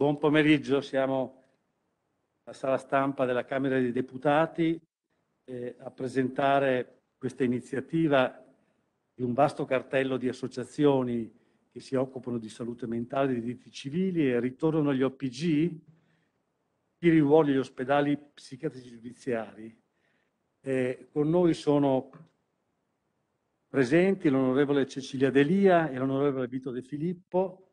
Buon pomeriggio, siamo alla sala stampa della Camera dei Deputati eh, a presentare questa iniziativa di un vasto cartello di associazioni che si occupano di salute mentale, di diritti civili e ritornano agli OPG, chi rivuole gli ospedali psichiatrici giudiziari. Eh, con noi sono presenti l'onorevole Cecilia Delia e l'onorevole Vito De Filippo,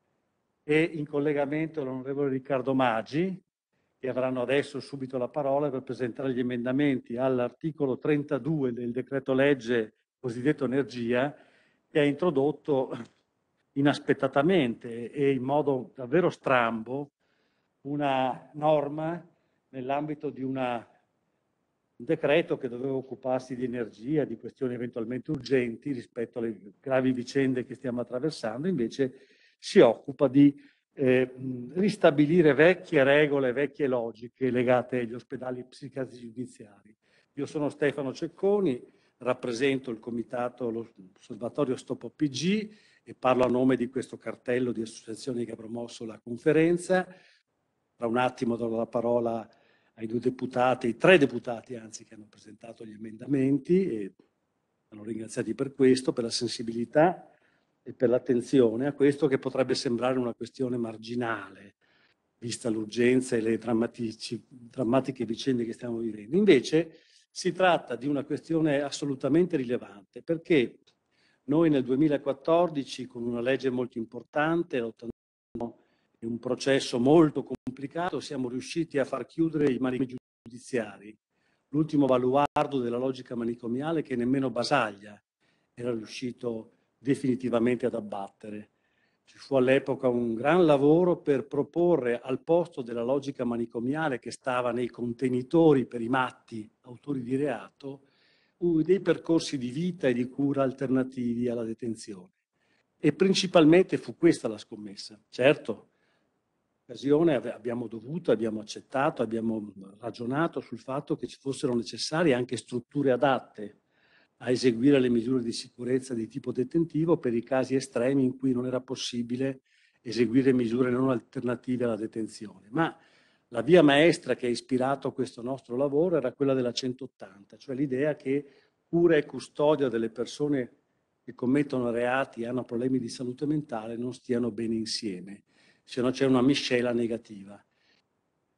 e in collegamento l'onorevole Riccardo Maggi, che avranno adesso subito la parola per presentare gli emendamenti all'articolo 32 del decreto legge cosiddetto energia, che ha introdotto inaspettatamente e in modo davvero strambo una norma nell'ambito di una, un decreto che doveva occuparsi di energia, di questioni eventualmente urgenti rispetto alle gravi vicende che stiamo attraversando, invece si occupa di eh, ristabilire vecchie regole, vecchie logiche legate agli ospedali psichiatrici giudiziari. Io sono Stefano Cecconi, rappresento il comitato, l'osservatorio Stop OPG e parlo a nome di questo cartello di associazioni che ha promosso la conferenza. Tra un attimo darò la parola ai due deputati, ai tre deputati anzi, che hanno presentato gli emendamenti e hanno ringraziati per questo, per la sensibilità e per l'attenzione a questo che potrebbe sembrare una questione marginale, vista l'urgenza e le drammatiche vicende che stiamo vivendo. Invece si tratta di una questione assolutamente rilevante perché noi nel 2014 con una legge molto importante, in un processo molto complicato, siamo riusciti a far chiudere i manicomi giudiziari, l'ultimo baluardo della logica manicomiale che nemmeno Basaglia era riuscito a definitivamente ad abbattere. Ci fu all'epoca un gran lavoro per proporre al posto della logica manicomiale che stava nei contenitori per i matti, autori di reato, dei percorsi di vita e di cura alternativi alla detenzione. E principalmente fu questa la scommessa. Certo, occasione abbiamo dovuto, abbiamo accettato, abbiamo ragionato sul fatto che ci fossero necessarie anche strutture adatte a eseguire le misure di sicurezza di tipo detentivo per i casi estremi in cui non era possibile eseguire misure non alternative alla detenzione. Ma la via maestra che ha ispirato questo nostro lavoro era quella della 180, cioè l'idea che cura e custodia delle persone che commettono reati e hanno problemi di salute mentale non stiano bene insieme, se no c'è una miscela negativa.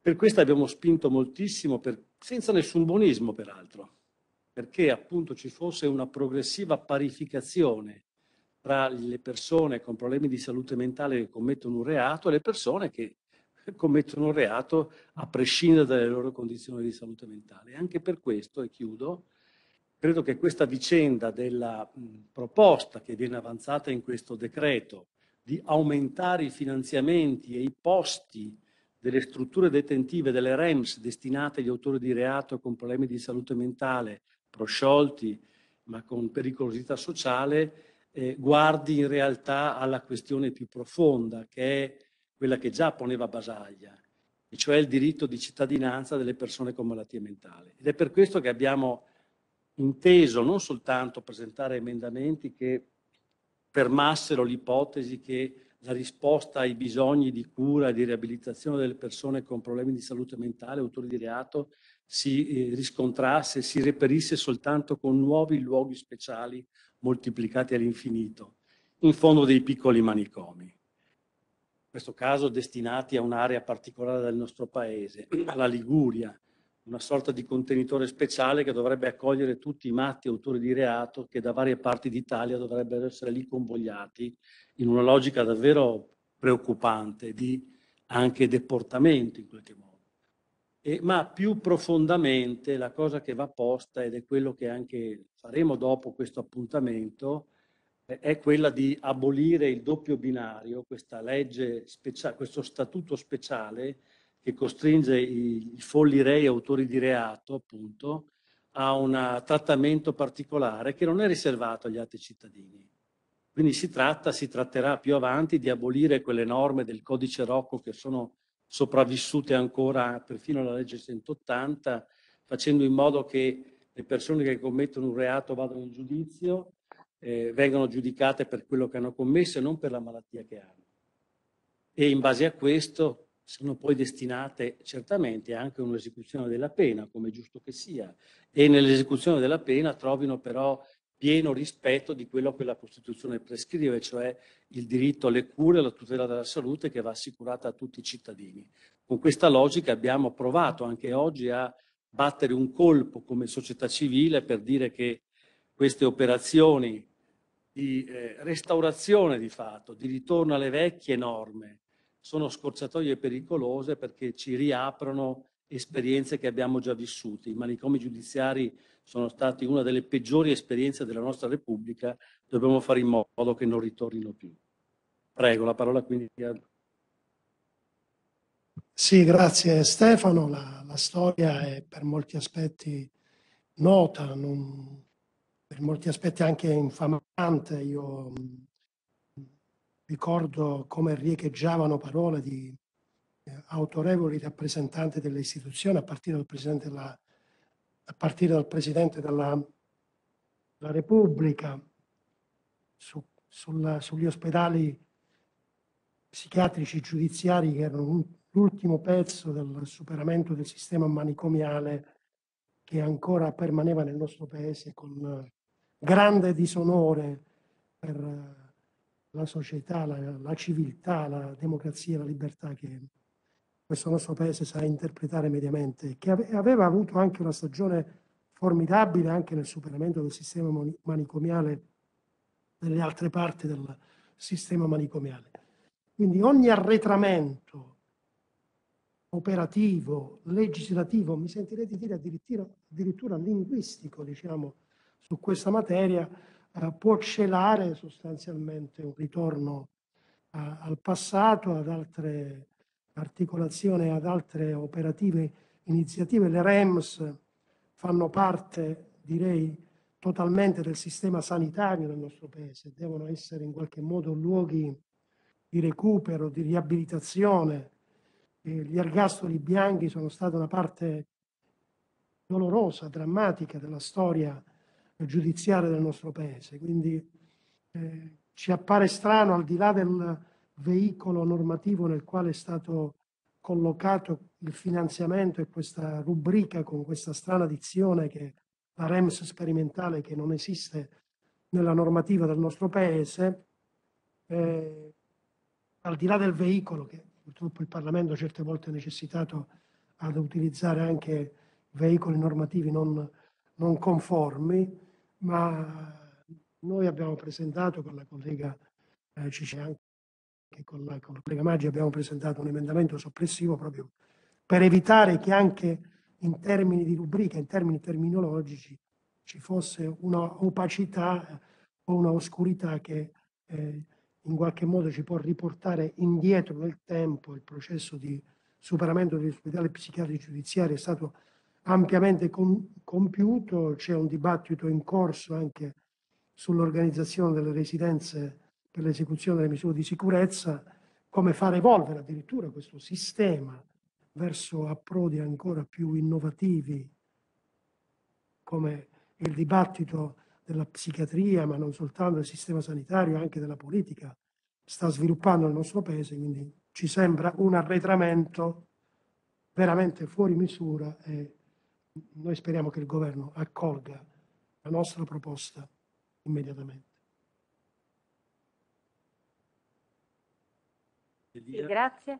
Per questo abbiamo spinto moltissimo, per, senza nessun buonismo peraltro, perché appunto ci fosse una progressiva parificazione tra le persone con problemi di salute mentale che commettono un reato e le persone che commettono un reato a prescindere dalle loro condizioni di salute mentale. Anche per questo, e chiudo, credo che questa vicenda della proposta che viene avanzata in questo decreto di aumentare i finanziamenti e i posti delle strutture detentive, delle REMS destinate agli autori di reato con problemi di salute mentale prosciolti, ma con pericolosità sociale, eh, guardi in realtà alla questione più profonda, che è quella che già poneva Basaglia, e cioè il diritto di cittadinanza delle persone con malattie mentali. Ed è per questo che abbiamo inteso non soltanto presentare emendamenti che fermassero l'ipotesi che la risposta ai bisogni di cura e di riabilitazione delle persone con problemi di salute mentale, autori di reato, si eh, riscontrasse, si reperisse soltanto con nuovi luoghi speciali moltiplicati all'infinito, in fondo dei piccoli manicomi, in questo caso destinati a un'area particolare del nostro paese, alla Liguria, una sorta di contenitore speciale che dovrebbe accogliere tutti i matti autori di reato che da varie parti d'Italia dovrebbero essere lì convogliati in una logica davvero preoccupante di anche deportamento in qualche modo. E, ma più profondamente la cosa che va posta, ed è quello che anche faremo dopo questo appuntamento, eh, è quella di abolire il doppio binario, questa legge speciale, questo statuto speciale che costringe i, i folli rei autori di reato, appunto, a un trattamento particolare che non è riservato agli altri cittadini. Quindi si tratta, si tratterà più avanti di abolire quelle norme del codice Rocco che sono sopravvissute ancora perfino alla legge 180, facendo in modo che le persone che commettono un reato vadano in giudizio, eh, vengano giudicate per quello che hanno commesso e non per la malattia che hanno. E in base a questo sono poi destinate certamente anche a un'esecuzione della pena, come è giusto che sia, e nell'esecuzione della pena trovino però pieno rispetto di quello che la Costituzione prescrive, cioè il diritto alle cure e alla tutela della salute che va assicurata a tutti i cittadini. Con questa logica abbiamo provato anche oggi a battere un colpo come società civile per dire che queste operazioni di eh, restaurazione di fatto, di ritorno alle vecchie norme, sono scorciatoie pericolose perché ci riaprono esperienze che abbiamo già vissuto. I manicomi giudiziari sono stati una delle peggiori esperienze della nostra Repubblica, dobbiamo fare in modo che non ritornino più. Prego, la parola quindi a... Sì, grazie Stefano, la, la storia è per molti aspetti nota, non, per molti aspetti anche infamante. Io ricordo come riecheggiavano parole di eh, autorevoli rappresentanti delle istituzioni, a partire dal Presidente della, dal presidente della, della Repubblica, su, sulla, sugli ospedali psichiatrici giudiziari che erano l'ultimo pezzo del superamento del sistema manicomiale che ancora permaneva nel nostro paese con grande disonore per la società, la, la civiltà, la democrazia, la libertà che questo nostro paese sa interpretare mediamente, che aveva avuto anche una stagione formidabile anche nel superamento del sistema manicomiale delle altre parti del sistema manicomiale. Quindi ogni arretramento operativo, legislativo, mi sentirete dire addirittura, addirittura linguistico, diciamo, su questa materia, eh, può celare sostanzialmente un ritorno a, al passato, ad altre articolazioni, ad altre operative iniziative. Le REMS fanno parte, direi, totalmente del sistema sanitario del nostro paese, devono essere in qualche modo luoghi di recupero, di riabilitazione. Eh, gli ergastoli bianchi sono stata una parte dolorosa, drammatica della storia giudiziaria del nostro Paese. Quindi eh, ci appare strano, al di là del veicolo normativo nel quale è stato collocato il finanziamento e questa rubrica con questa strana dizione che la REMS sperimentale che non esiste nella normativa del nostro Paese, eh, al di là del veicolo che purtroppo il Parlamento certe volte è necessitato ad utilizzare anche veicoli normativi non, non conformi, ma noi abbiamo presentato con la collega eh, Cicciani, anche con la, con la collega Maggi, abbiamo presentato un emendamento soppressivo proprio per evitare che anche in termini di rubrica, in termini terminologici, ci fosse una opacità eh, o una oscurità che eh, in qualche modo ci può riportare indietro nel tempo il processo di superamento degli ospedali psichiatrici giudiziari è stato ampiamente com compiuto, c'è un dibattito in corso anche sull'organizzazione delle residenze per l'esecuzione delle misure di sicurezza, come far evolvere addirittura questo sistema verso approdi ancora più innovativi, come il dibattito della psichiatria, ma non soltanto del sistema sanitario, anche della politica, sta sviluppando nel nostro paese, quindi ci sembra un arretramento veramente fuori misura e noi speriamo che il governo accolga la nostra proposta immediatamente. Sì, grazie.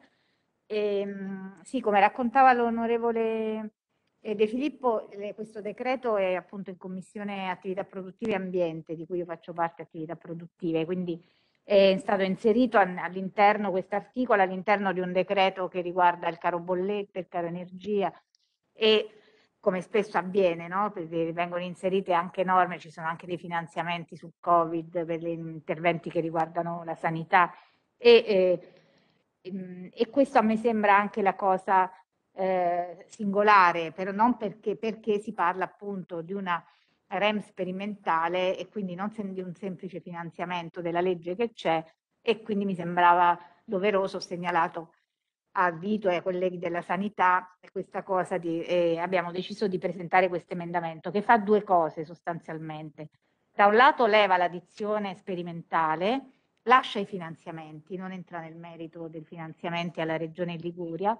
E, ehm, sì, come raccontava l'onorevole eh, De Filippo, questo decreto è appunto in commissione attività produttive e ambiente, di cui io faccio parte attività produttive, quindi è stato inserito all'interno questo articolo, all'interno di un decreto che riguarda il caro bollette, il caro energia e come spesso avviene, no? perché vengono inserite anche norme, ci sono anche dei finanziamenti sul Covid per gli interventi che riguardano la sanità e, eh, ehm, e questo a me sembra anche la cosa eh, singolare, però non perché, perché si parla appunto di una REM sperimentale e quindi non di un semplice finanziamento della legge che c'è e quindi mi sembrava doveroso segnalato avvito ai colleghi della sanità questa cosa di, eh, abbiamo deciso di presentare questo emendamento che fa due cose sostanzialmente. Da un lato leva l'addizione sperimentale, lascia i finanziamenti, non entra nel merito dei finanziamenti alla Regione Liguria,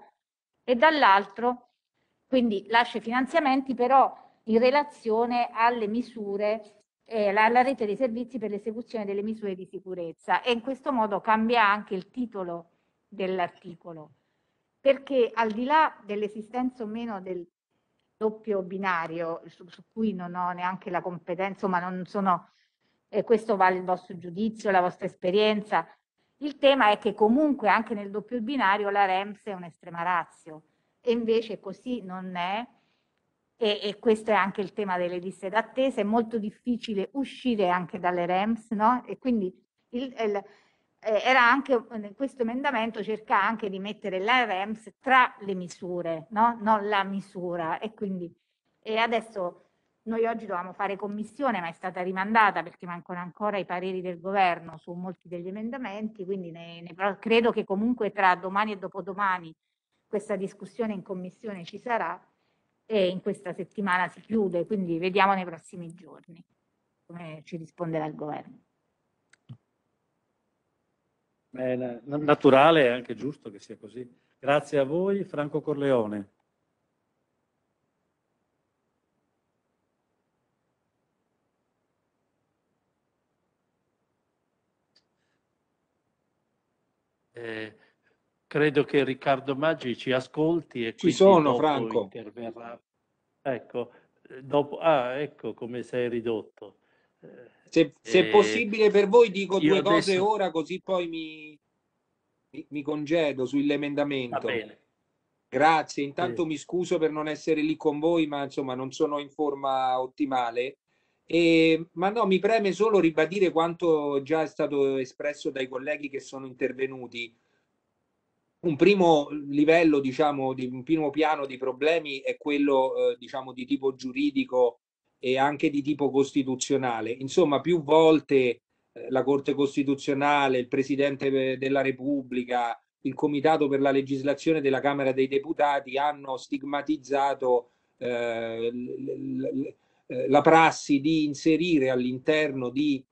e dall'altro quindi lascia i finanziamenti però in relazione alle misure eh, la, la, rete dei servizi per l'esecuzione delle misure di sicurezza e in questo modo cambia anche il titolo dell'articolo perché al di là dell'esistenza o meno del doppio binario, su, su cui non ho neanche la competenza, ma non sono, eh, questo vale il vostro giudizio, la vostra esperienza, il tema è che comunque anche nel doppio binario la REMS è un'estrema razio e invece così non è e, e, questo è anche il tema delle liste d'attesa, è molto difficile uscire anche dalle REMS no? e quindi il, il, eh, era anche, mhmm, questo emendamento cerca anche di mettere la REMS tra le misure, no? non la misura. E quindi e adesso noi oggi dovevamo fare commissione, ma è stata rimandata perché mancano ancora i pareri del governo su molti degli emendamenti, quindi ne, ne, credo che comunque tra domani e dopodomani questa discussione in commissione ci sarà e in questa settimana si chiude, quindi vediamo nei prossimi giorni come ci risponderà il governo. È naturale e anche giusto che sia così. Grazie a voi, Franco Corleone. Eh, credo che Riccardo Maggi ci ascolti e ci sono Franco. Interverrà. Ecco, eh, dopo, ah, ecco come sei ridotto. Se, se è eh, possibile per voi dico due adesso... cose ora così poi mi, mi, congedo sull'emendamento. Grazie, intanto sì. Eh. mi scuso per non essere lì con voi, ma insomma non sono in forma ottimale. E, ma no, mi preme solo ribadire quanto già è stato espresso dai colleghi che sono intervenuti. Un primo livello, diciamo, di un primo piano di problemi è quello, eh, diciamo, di tipo giuridico e anche di tipo costituzionale. Insomma, più volte eh, la Corte Costituzionale, il Presidente eh, della Repubblica, il Comitato per la legislazione della Camera dei Deputati hanno stigmatizzato eh, eh, la prassi di inserire all'interno di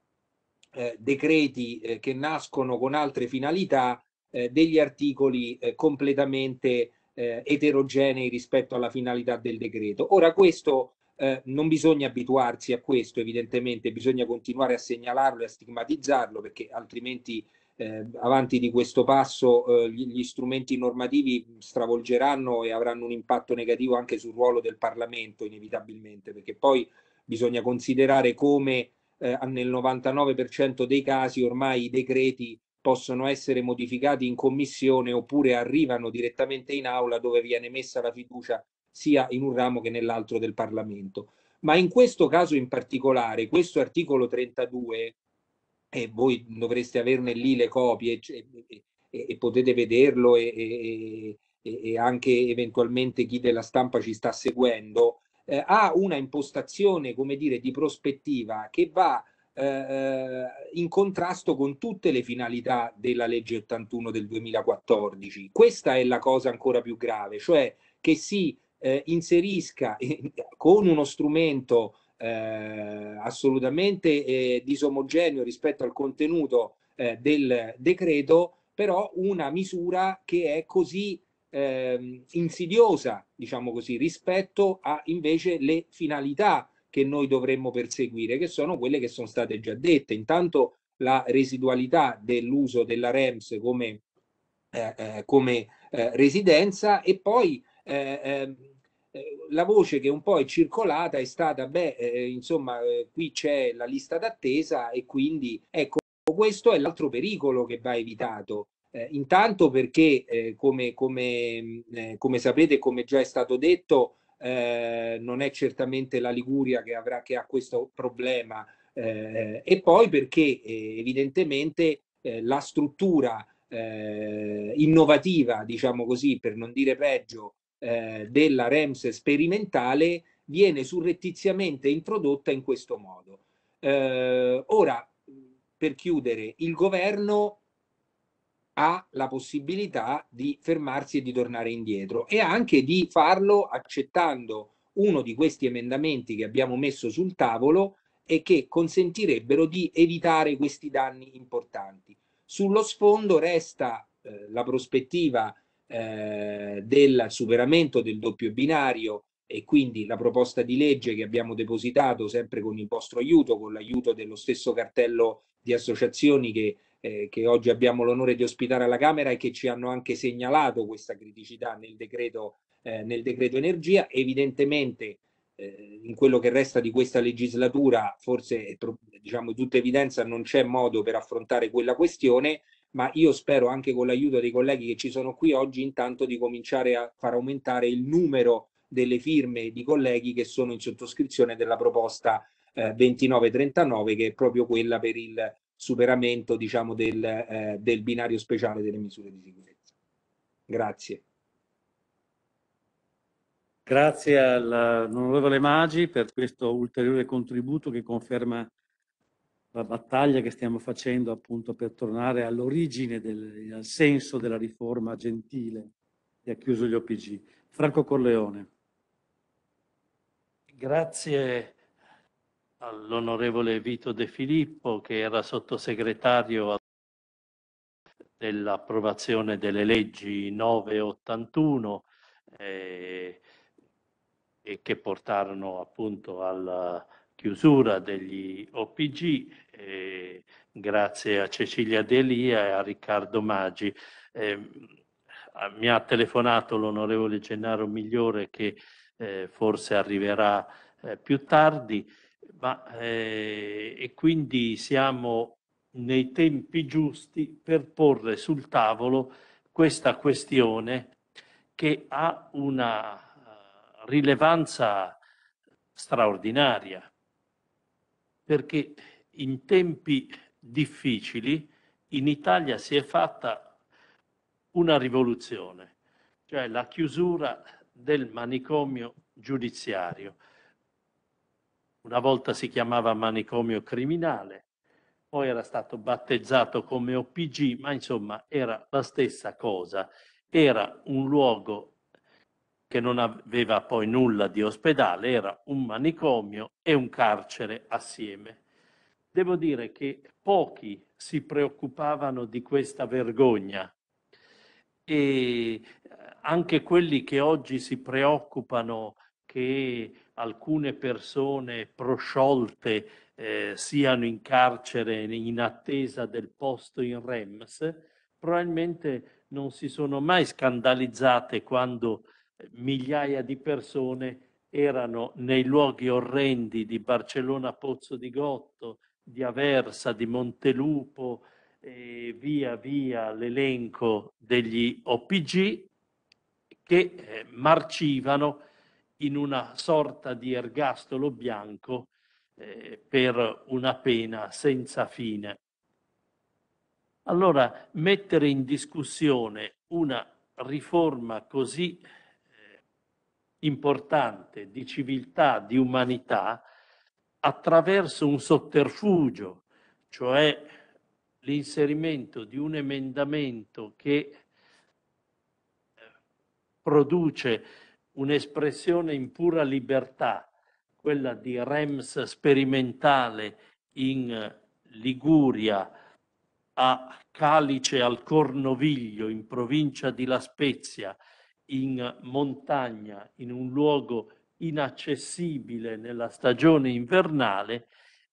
eh, decreti eh, che nascono con altre finalità degli articoli completamente eterogenei rispetto alla finalità del decreto. Ora questo eh, non bisogna abituarsi a questo, evidentemente, bisogna continuare a segnalarlo e a stigmatizzarlo perché altrimenti eh, avanti di questo passo eh, gli, strumenti normativi stravolgeranno e avranno un impatto negativo anche sul ruolo del Parlamento, inevitabilmente, perché poi bisogna considerare come eh, nel 99% dei casi ormai i decreti possono essere modificati in commissione oppure arrivano direttamente in aula dove viene messa la fiducia sia in un ramo che nell'altro del Parlamento. Ma in questo caso in particolare, questo articolo 32, e voi dovreste averne lì le copie e, e, e potete vederlo e, e, anche eventualmente chi della stampa ci sta seguendo, eh, ha una impostazione, come dire, di prospettiva che va eh, eh in contrasto con tutte le finalità della legge 81 del 2014. Questa è la cosa ancora più grave, cioè che si eh, inserisca eh, con uno strumento eh, assolutamente eh, disomogeneo rispetto al contenuto eh, del decreto, però una misura che è così ehm, insidiosa, diciamo così, rispetto a invece le finalità che noi dovremmo perseguire, che sono quelle che sono state già dette. Intanto la residualità dell'uso della REMS come, eh, come eh, residenza e poi eh, ehm, eh, la voce che un po' è circolata è stata, beh, eh, eh, insomma, eh, qui c'è la lista d'attesa e quindi, ecco, questo è l'altro pericolo che va evitato. Eh, intanto perché, eh, come, come, mm, come sapete, come già è stato detto, non è certamente la Liguria che, avrà, che ha questo problema e poi perché evidentemente la struttura innovativa, diciamo così, per non dire peggio, eh, della REMS sperimentale viene surrettiziamente introdotta in questo modo. Eh, ora, per chiudere, il governo ha la possibilità di fermarsi e di tornare indietro e anche di farlo accettando uno di questi emendamenti che abbiamo messo sul tavolo e che consentirebbero di evitare questi danni importanti. Sullo sfondo resta eh, la prospettiva eh, del superamento del doppio binario e quindi la proposta di legge che abbiamo depositato sempre con il vostro aiuto, con l'aiuto dello stesso cartello di associazioni che, eh, che oggi abbiamo l'onore di ospitare alla Camera e che ci hanno anche segnalato questa criticità nel decreto, eh, nel decreto energia, evidentemente eh, in quello che resta di questa legislatura, forse diciamo in tutta evidenza non c'è modo per affrontare quella questione ma io spero anche con l'aiuto dei colleghi che ci sono qui oggi intanto di cominciare a far aumentare il numero delle firme di colleghi che sono in sottoscrizione della proposta eh, 2939 che è proprio quella per il superamento diciamo, del, eh, del binario speciale delle misure di sicurezza. Grazie. Grazie all'onorevole Magi per questo ulteriore contributo che conferma la battaglia che stiamo facendo appunto per tornare all'origine, al senso della riforma gentile che ha chiuso gli OPG. Franco Corleone. Grazie all'onorevole Vito De Filippo che era sottosegretario dell'approvazione delle leggi 981 eh, e che portarono appunto alla chiusura degli OPG, eh, grazie a Cecilia Delia e a Riccardo Maggi. Eh, mi ha telefonato l'onorevole Gennaro Migliore che eh, forse arriverà eh, più tardi, ma, eh, e quindi siamo nei tempi giusti per porre sul tavolo questa questione che ha una eh, rilevanza straordinaria perché in tempi difficili in Italia si è fatta una rivoluzione, cioè la chiusura del manicomio giudiziario. Una volta si chiamava manicomio criminale, poi era stato battezzato come OPG, ma insomma era la stessa cosa, era un luogo che non aveva poi nulla di ospedale, era un manicomio e un carcere assieme. Devo dire che pochi si preoccupavano di questa vergogna e eh, anche quelli che oggi si preoccupano che alcune persone prosciolte eh, siano in carcere in attesa del posto in REMS, probabilmente non si sono mai scandalizzate quando migliaia di persone erano nei luoghi orrendi di Barcellona Pozzo di Gotto, di Aversa, di Montelupo e via via l'elenco degli OPG che eh, marcivano in una sorta di ergastolo bianco eh, per una pena senza fine. Allora, mettere in discussione una riforma così importante di civiltà, di umanità, attraverso un sotterfugio, cioè l'inserimento di un emendamento che eh, produce un'espressione in pura libertà, quella di REMS sperimentale in Liguria, a Calice al Cornoviglio, in provincia di La Spezia, in montagna, in un luogo inaccessibile nella stagione invernale,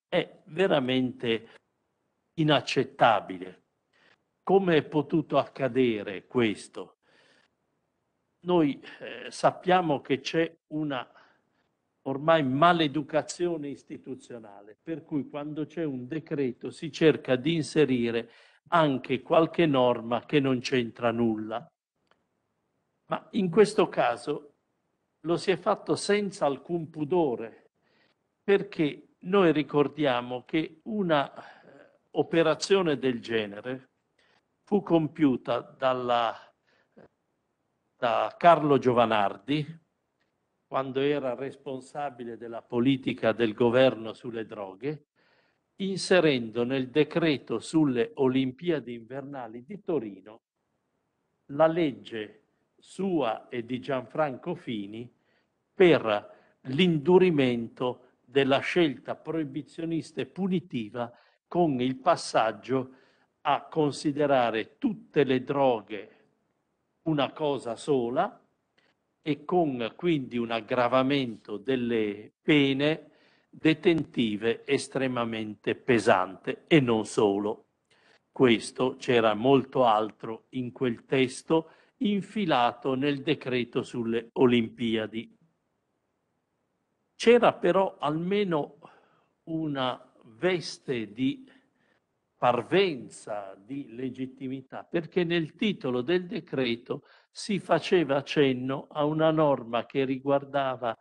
è veramente inaccettabile. Come è potuto accadere questo? Noi eh, sappiamo che c'è una ormai maleducazione istituzionale, per cui quando c'è un decreto si cerca di inserire anche qualche norma che non c'entra nulla. Ma in questo caso lo si è fatto senza alcun pudore, perché noi ricordiamo che una eh, operazione del genere fu compiuta dalla, da Carlo Giovanardi, quando era responsabile della politica del governo sulle droghe, inserendo nel decreto sulle Olimpiadi invernali di Torino la legge sua e di Gianfranco Fini per l'indurimento della scelta proibizionista e punitiva con il passaggio a considerare tutte le droghe una cosa sola e con quindi un aggravamento delle pene detentive estremamente pesante e non solo. Questo c'era molto altro in quel testo infilato nel decreto sulle Olimpiadi. C'era però almeno una veste di parvenza di legittimità, perché nel titolo del decreto si faceva cenno a una norma che riguardava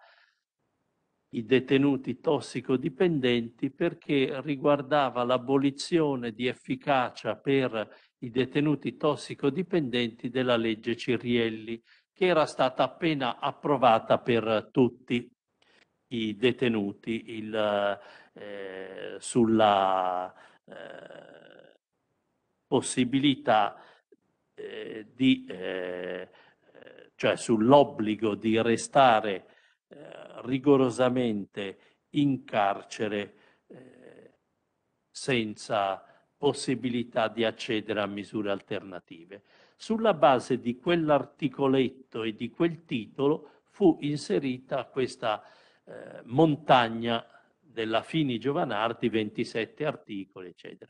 i detenuti tossicodipendenti perché riguardava l'abolizione di efficacia per i detenuti tossicodipendenti della legge Cirielli, che era stata appena approvata per tutti i detenuti il, eh, sulla eh, possibilità eh, di, eh, cioè sull'obbligo di restare eh, rigorosamente in carcere eh, senza possibilità di accedere a misure alternative. Sulla base di quell'articoletto e di quel titolo fu inserita questa eh, montagna della Fini Giovanardi, 27 articoli, eccetera.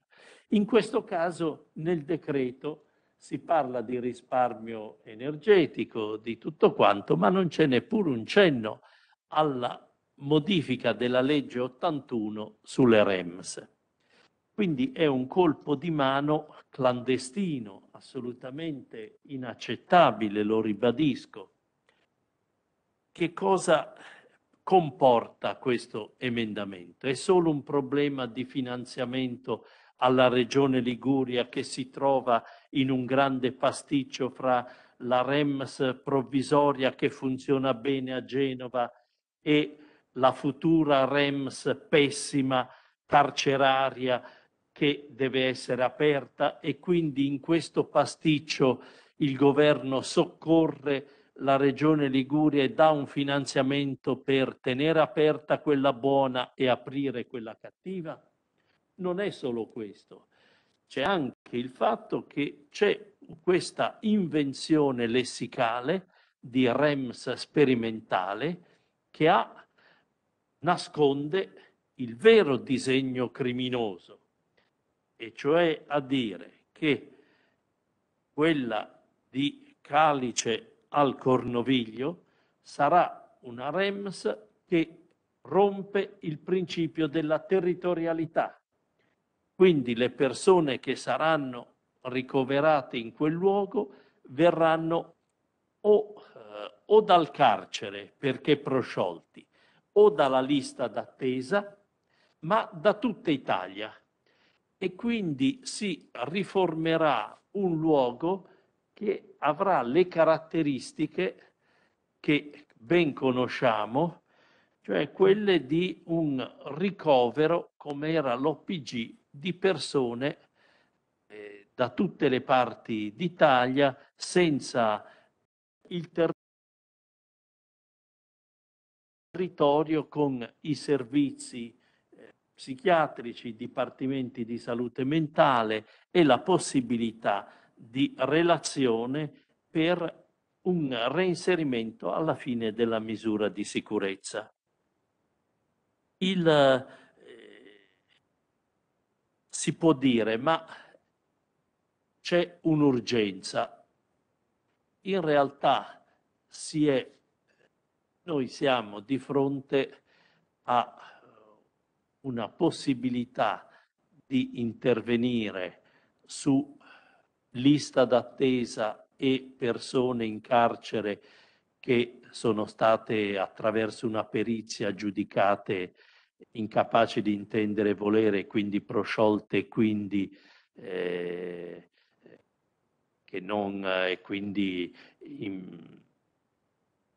In questo caso nel decreto si parla di risparmio energetico, di tutto quanto, ma non c'è neppure un cenno alla modifica della legge 81 sulle REMS. Quindi è un colpo di mano clandestino, assolutamente inaccettabile, lo ribadisco. Che cosa comporta questo emendamento? È solo un problema di finanziamento alla regione Liguria che si trova in un grande pasticcio fra la REMS provvisoria che funziona bene a Genova e la futura REMS pessima, carceraria, che deve essere aperta e quindi in questo pasticcio il governo soccorre la regione Liguria e dà un finanziamento per tenere aperta quella buona e aprire quella cattiva? Non è solo questo, c'è anche il fatto che c'è questa invenzione lessicale di REMS sperimentale che ha, nasconde il vero disegno criminoso e cioè a dire che quella di Calice al Cornoviglio sarà una REMS che rompe il principio della territorialità. Quindi le persone che saranno ricoverate in quel luogo verranno o, eh, o dal carcere perché prosciolti o dalla lista d'attesa, ma da tutta Italia e quindi si riformerà un luogo che avrà le caratteristiche che ben conosciamo, cioè quelle di un ricovero, come era l'OPG, di persone eh, da tutte le parti d'Italia senza il territorio con i servizi psichiatrici, dipartimenti di salute mentale e la possibilità di relazione per un reinserimento alla fine della misura di sicurezza. Il, eh, si può dire, ma c'è un'urgenza. In realtà si è, noi siamo di fronte a una possibilità di intervenire su lista d'attesa e persone in carcere che sono state attraverso una perizia giudicate incapaci di intendere e volere, quindi prosciolte, quindi eh, che non, eh, quindi in,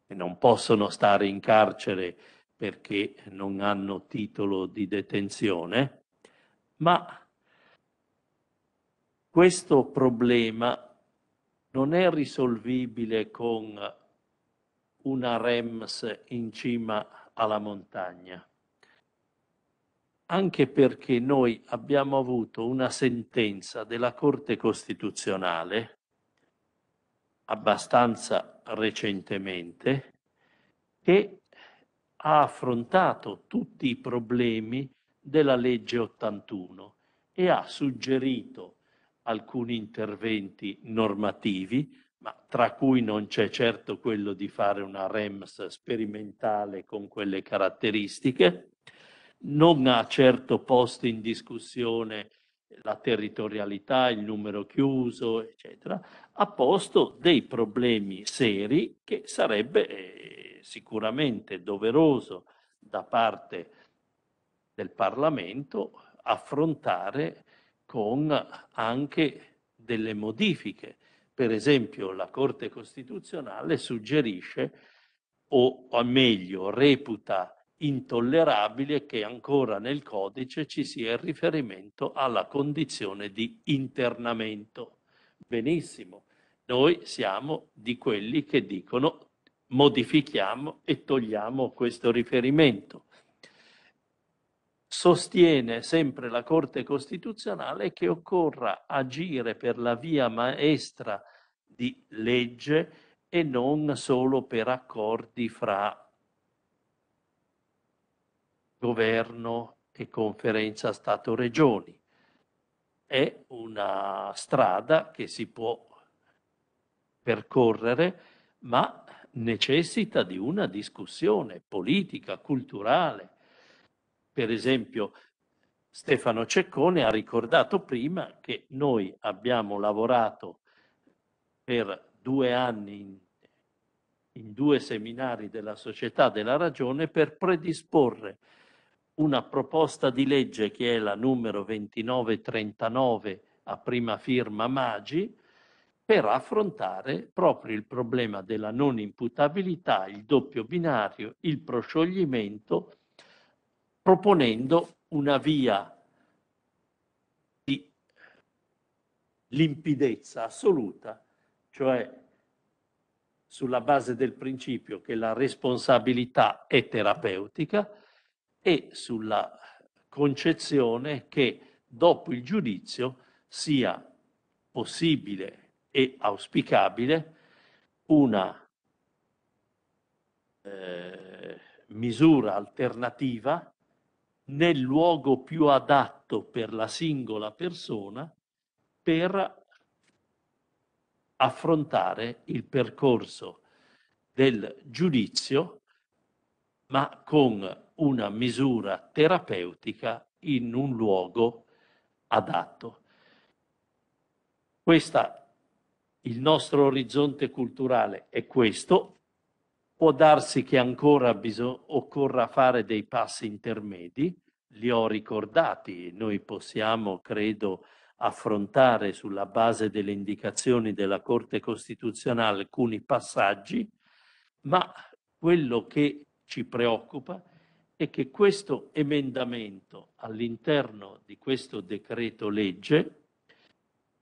che non possono stare in carcere perché non hanno titolo di detenzione, ma questo problema non è risolvibile con una REMS in cima alla montagna, anche perché noi abbiamo avuto una sentenza della Corte Costituzionale abbastanza recentemente che ha affrontato tutti i problemi della legge 81 e ha suggerito alcuni interventi normativi, ma tra cui non c'è certo quello di fare una REMS sperimentale con quelle caratteristiche, non ha certo posto in discussione la territorialità, il numero chiuso, eccetera, ha posto dei problemi seri che sarebbe eh, eh, sicuramente doveroso da parte del Parlamento affrontare con anche delle modifiche. Per esempio la Corte Costituzionale suggerisce o, o meglio reputa intollerabile che ancora nel codice ci sia il riferimento alla condizione di internamento. Benissimo, noi siamo di quelli che dicono modifichiamo e togliamo questo riferimento. Sostiene sempre la Corte Costituzionale che occorra agire per la via maestra di legge e non solo per accordi fra governo e conferenza Stato-Regioni. È una strada che si può percorrere, ma necessita di una discussione politica, culturale. Per esempio, Stefano Ceccone ha ricordato prima che noi abbiamo lavorato per due anni in, in due seminari della Società della Ragione per predisporre una proposta di legge che è la numero 2939 a prima firma Magi, per affrontare proprio il problema della non imputabilità, il doppio binario, il proscioglimento, proponendo una via di limpidezza assoluta, cioè sulla base del principio che la responsabilità è terapeutica e sulla concezione che dopo il giudizio sia possibile e auspicabile una eh, misura alternativa nel luogo più adatto per la singola persona per affrontare il percorso del giudizio, ma con una misura terapeutica in un luogo adatto. Questa il nostro orizzonte culturale è questo, può darsi che ancora occorra fare dei passi intermedi, li ho ricordati, noi possiamo, credo, affrontare sulla base delle indicazioni della Corte Costituzionale alcuni passaggi, ma quello che ci preoccupa è che questo emendamento all'interno di questo decreto legge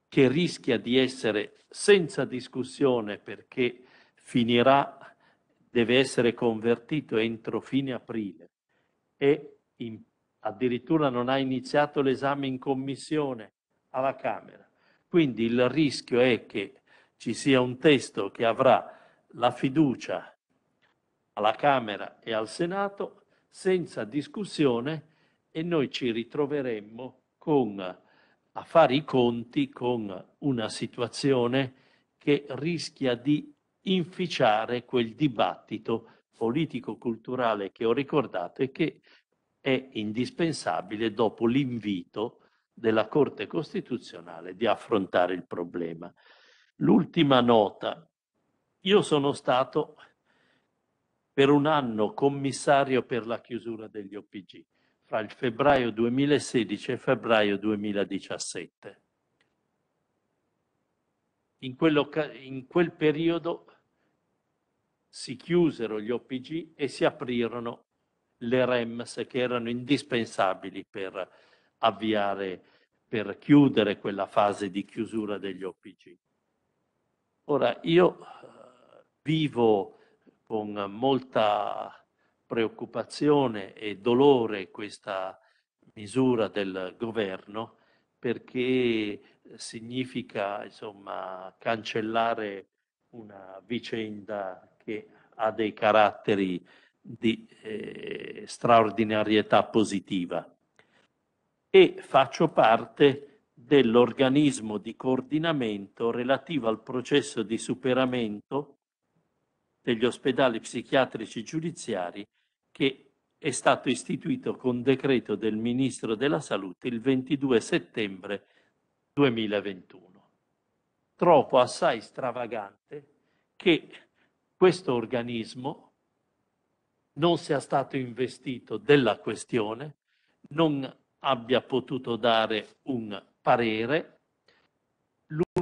che rischia di essere senza discussione perché finirà, deve essere convertito entro fine aprile e in, addirittura non ha iniziato l'esame in commissione alla Camera. Quindi il rischio è che ci sia un testo che avrà la fiducia alla Camera e al Senato senza discussione e noi ci ritroveremmo con a fare i conti con una situazione che rischia di inficiare quel dibattito politico-culturale che ho ricordato e che è indispensabile dopo l'invito della Corte Costituzionale di affrontare il problema. L'ultima nota. Io sono stato per un anno commissario per la chiusura degli OPG fra il febbraio 2016 e febbraio 2017. In, quello, in quel periodo si chiusero gli OPG e si aprirono le REMS che erano indispensabili per avviare, per chiudere quella fase di chiusura degli OPG. Ora, io eh, vivo con molta preoccupazione e dolore questa misura del governo perché eh, significa insomma, cancellare una vicenda che ha dei caratteri di eh, straordinarietà positiva e faccio parte dell'organismo di coordinamento relativo al processo di superamento degli ospedali psichiatrici giudiziari che è stato istituito con decreto del Ministro della Salute il 22 settembre 2021. Troppo assai stravagante che questo organismo non sia stato investito della questione, non abbia potuto dare un parere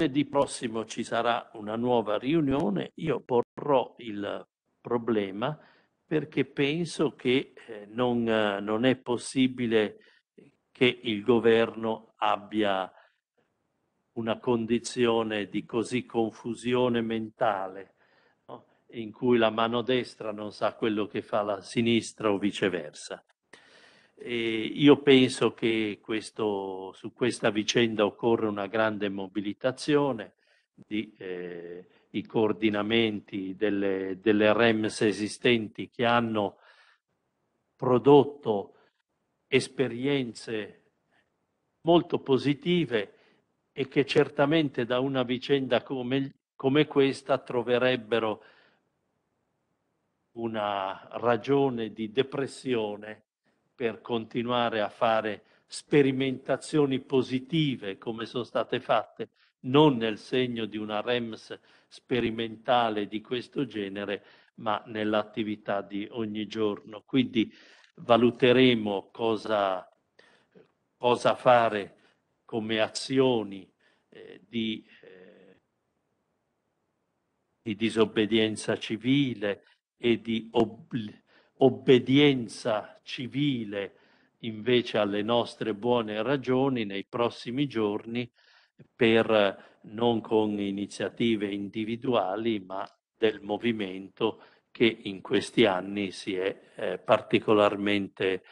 lunedì prossimo ci sarà una nuova riunione, io porrò il problema perché penso che eh, non, eh, non è possibile che il governo abbia una condizione di così confusione mentale no? in cui la mano destra non sa quello che fa la sinistra o viceversa. E io penso che questo, su questa vicenda occorre una grande mobilitazione di eh, i coordinamenti delle, delle, REMS esistenti che hanno prodotto esperienze molto positive e che certamente da una vicenda come, come questa troverebbero una ragione di depressione per continuare a fare sperimentazioni positive come sono state fatte, non nel segno di una REMS sperimentale di questo genere, ma nell'attività di ogni giorno. Quindi valuteremo cosa, cosa fare come azioni eh, di, eh, di, disobbedienza civile e di obblighi obbedienza civile invece alle nostre buone ragioni nei prossimi giorni per non con iniziative individuali ma del movimento che in questi anni si è eh, particolarmente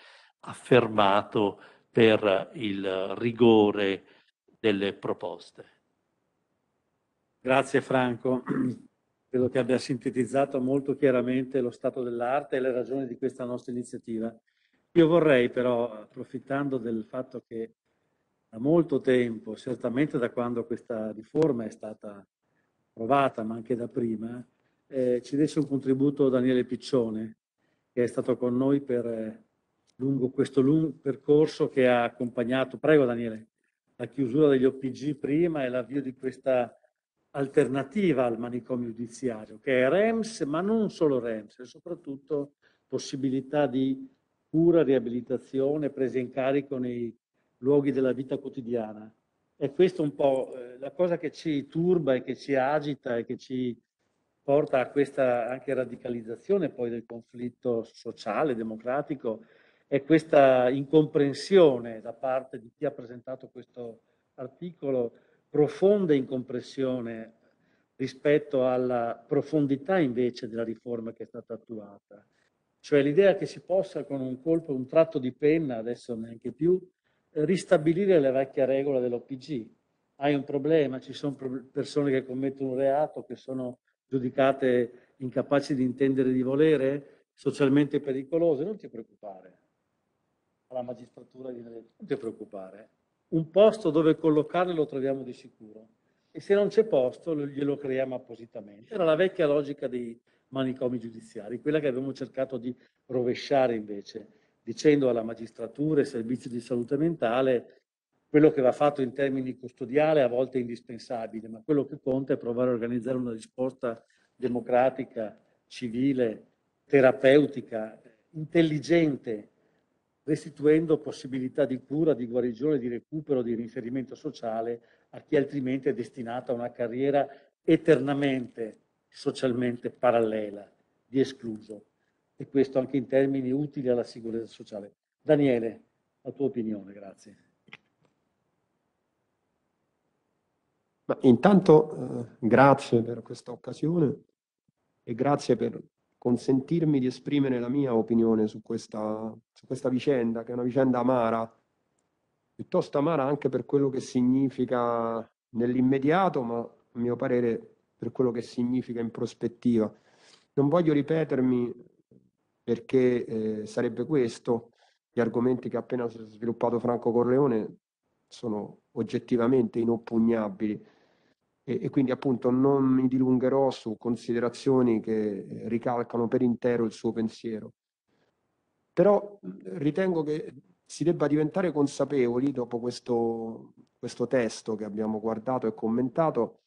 affermato per il rigore delle proposte. Grazie Franco. credo che abbia sintetizzato molto chiaramente lo stato dell'arte e le ragioni di questa nostra iniziativa. Io vorrei però, approfittando del fatto che da molto tempo, certamente da quando questa riforma è stata approvata, ma anche da prima, eh, ci desse un contributo Daniele Piccione, che è stato con noi per eh, lungo questo lungo percorso che ha accompagnato, prego Daniele, la chiusura degli OPG prima e l'avvio di questa riforma alternativa al manicomio giudiziario, che è REMS, ma non solo REMS, è soprattutto possibilità di cura, riabilitazione, presa in carico nei luoghi della vita quotidiana. E questa è un po' eh, la cosa che ci turba e che ci agita e che ci porta a questa anche radicalizzazione poi del conflitto sociale, democratico, è questa incomprensione da parte di chi ha presentato questo articolo profonda incompressione rispetto alla profondità invece della riforma che è stata attuata. Cioè l'idea che si possa con un colpo, un tratto di penna, adesso neanche più, eh, ristabilire la vecchia regola dell'OPG. Hai un problema, ci sono persone che commettono un reato, che sono giudicate incapaci di intendere di volere, socialmente pericolose, non ti preoccupare. La magistratura di non ti preoccupare un posto dove collocarle lo troviamo di sicuro e se non c'è posto glielo creiamo appositamente. Era la vecchia logica dei manicomi giudiziari, quella che abbiamo cercato di rovesciare invece, dicendo alla magistratura e ai servizi di salute mentale quello che va fatto in termini custodiali a volte è indispensabile, ma quello che conta è provare a organizzare una risposta democratica, civile, terapeutica, intelligente restituendo possibilità di cura, di guarigione, di recupero, di riferimento sociale a chi altrimenti è destinato a una carriera eternamente socialmente parallela, di escluso. E questo anche in termini utili alla sicurezza sociale. Daniele, la tua opinione, grazie. Ma intanto eh, grazie per questa occasione e grazie per consentirmi di esprimere la mia opinione su questa, su questa vicenda, che è una vicenda amara, piuttosto amara anche per quello che significa nell'immediato, ma a mio parere per quello che significa in prospettiva. Non voglio ripetermi perché eh, sarebbe questo, gli argomenti che ha appena sviluppato Franco Corleone sono oggettivamente inoppugnabili e, e, quindi appunto non mi dilungherò su considerazioni che eh, ricalcano per intero il suo pensiero. Però ritengo che si debba diventare consapevoli dopo questo, questo testo che abbiamo guardato e commentato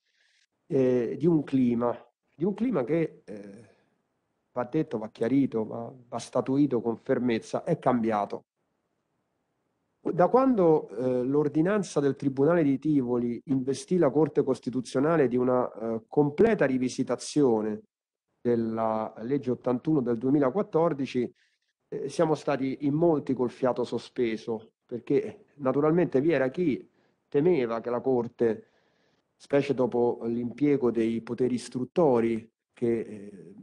eh, di un clima, di un clima che eh, va detto, va chiarito, va, va statuito con fermezza, è cambiato. Da quando eh, l'ordinanza del Tribunale di Tivoli investì la Corte Costituzionale di una eh, completa rivisitazione della legge 81 del 2014, eh, siamo stati in molti col fiato sospeso, perché eh, naturalmente vi era chi temeva che la Corte, specie dopo l'impiego dei poteri istruttori che eh,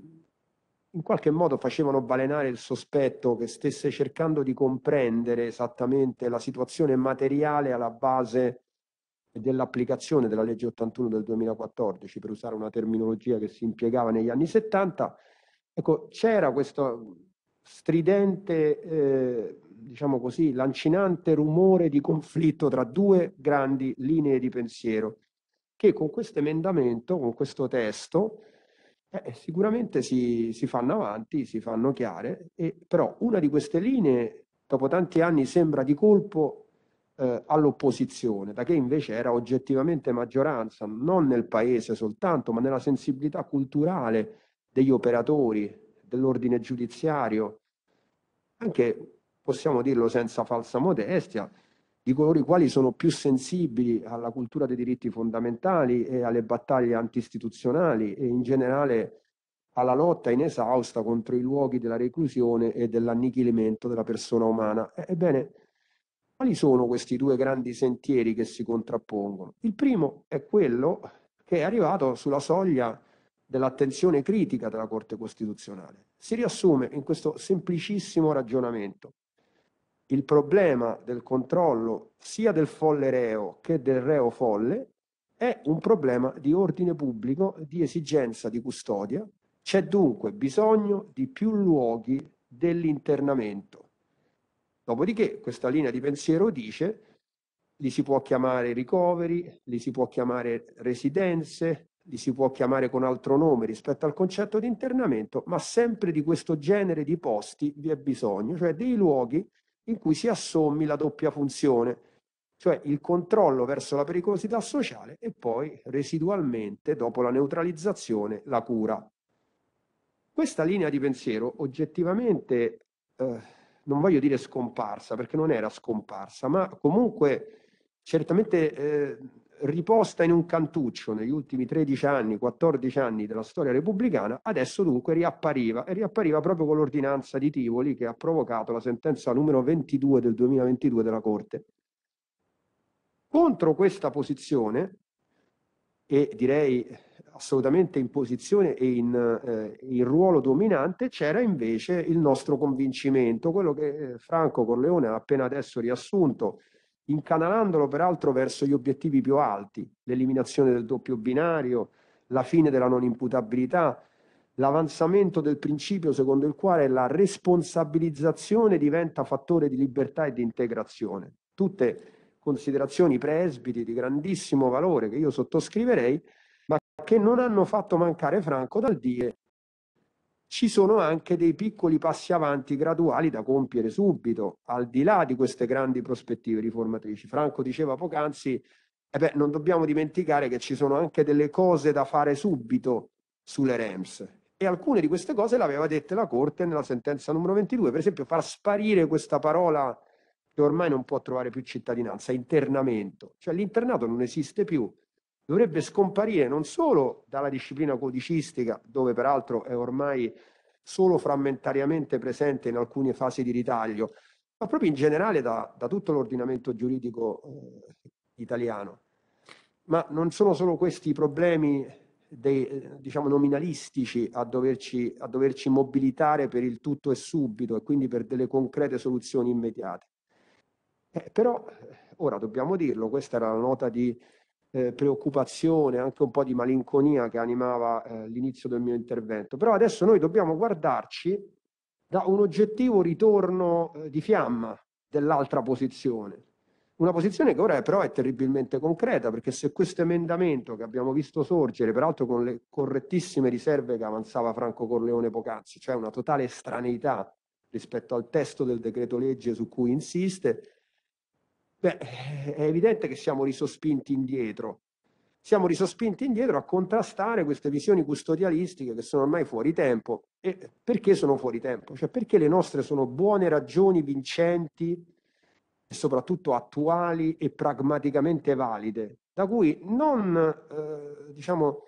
in qualche modo facevano balenare il sospetto che stesse cercando di comprendere esattamente la situazione materiale alla base dell'applicazione della legge 81 del 2014, per usare una terminologia che si impiegava negli anni 70. Ecco, c'era questo stridente, eh, diciamo così, lancinante rumore di conflitto tra due grandi linee di pensiero che con questo emendamento, con questo testo, eh, eh, sicuramente si, si, fanno avanti, si fanno chiare, e, però una di queste linee dopo tanti anni sembra di colpo eh, all'opposizione, da che invece era oggettivamente maggioranza, non nel paese soltanto, ma nella sensibilità culturale degli operatori, dell'ordine giudiziario, anche possiamo dirlo senza falsa modestia, di coloro i quali sono più sensibili alla cultura dei diritti fondamentali e alle battaglie antistituzionali e in generale alla lotta inesausta contro i luoghi della reclusione e dell'annichilimento della persona umana. Ebbene, quali sono questi due grandi sentieri che si contrappongono? Il primo è quello che è arrivato sulla soglia dell'attenzione critica della Corte Costituzionale. Si riassume in questo semplicissimo ragionamento il problema del controllo sia del folle reo che del reo folle è un problema di ordine pubblico, di esigenza di custodia. C'è dunque bisogno di più luoghi dell'internamento. Dopodiché questa linea di pensiero dice li si può chiamare ricoveri, li si può chiamare residenze, li si può chiamare con altro nome rispetto al concetto di internamento, ma sempre di questo genere di posti vi è bisogno, cioè dei luoghi in cui si assommi la doppia funzione, cioè il controllo verso la pericolosità sociale e poi residualmente, dopo la neutralizzazione, la cura. Questa linea di pensiero oggettivamente, eh, non voglio dire scomparsa, perché non era scomparsa, ma comunque certamente eh, riposta in un cantuccio negli ultimi 13 anni, 14 anni della storia repubblicana, adesso dunque riappariva e riappariva proprio con l'ordinanza di Tivoli che ha provocato la sentenza numero 22 del 2022 della Corte. Contro questa posizione, e direi assolutamente in posizione e in, eh, in ruolo dominante, c'era invece il nostro convincimento, quello che eh, Franco Corleone ha appena adesso riassunto incanalandolo peraltro verso gli obiettivi più alti, l'eliminazione del doppio binario, la fine della non imputabilità, l'avanzamento del principio secondo il quale la responsabilizzazione diventa fattore di libertà e di integrazione. Tutte considerazioni presbiti di grandissimo valore che io sottoscriverei, ma che non hanno fatto mancare Franco dal dire ci sono anche dei piccoli passi avanti graduali da compiere subito, al di là di queste grandi prospettive riformatrici. Franco diceva poc'anzi, eh non dobbiamo dimenticare che ci sono anche delle cose da fare subito sulle REMS. E alcune di queste cose le aveva dette la Corte nella sentenza numero 22, per esempio far sparire questa parola che ormai non può trovare più cittadinanza, internamento. Cioè l'internato non esiste più, dovrebbe scomparire non solo dalla disciplina codicistica, dove peraltro è ormai solo frammentariamente presente in alcune fasi di ritaglio, ma proprio in generale da, da tutto l'ordinamento giuridico eh, italiano. Ma non sono solo questi i problemi dei, eh, diciamo, nominalistici a doverci, a doverci mobilitare per il tutto e subito e quindi per delle concrete soluzioni immediate. Eh, però, ora dobbiamo dirlo, questa era la nota di eh, preoccupazione, anche un po' di malinconia che animava eh, l'inizio del mio intervento. Però adesso noi dobbiamo guardarci da un oggettivo ritorno eh, di fiamma dell'altra posizione. Una posizione che ora è, però è terribilmente concreta, perché se questo emendamento che abbiamo visto sorgere, peraltro con le correttissime riserve che avanzava Franco Corleone poc'anzi, cioè una totale estraneità rispetto al testo del decreto legge su cui insiste, Beh, eh, è evidente che siamo risospinti indietro. Siamo risospinti indietro a contrastare queste visioni custodialistiche che sono ormai fuori tempo. E perché sono fuori tempo? Cioè perché le nostre sono buone ragioni vincenti e soprattutto attuali e pragmaticamente valide, da cui non, eh, diciamo,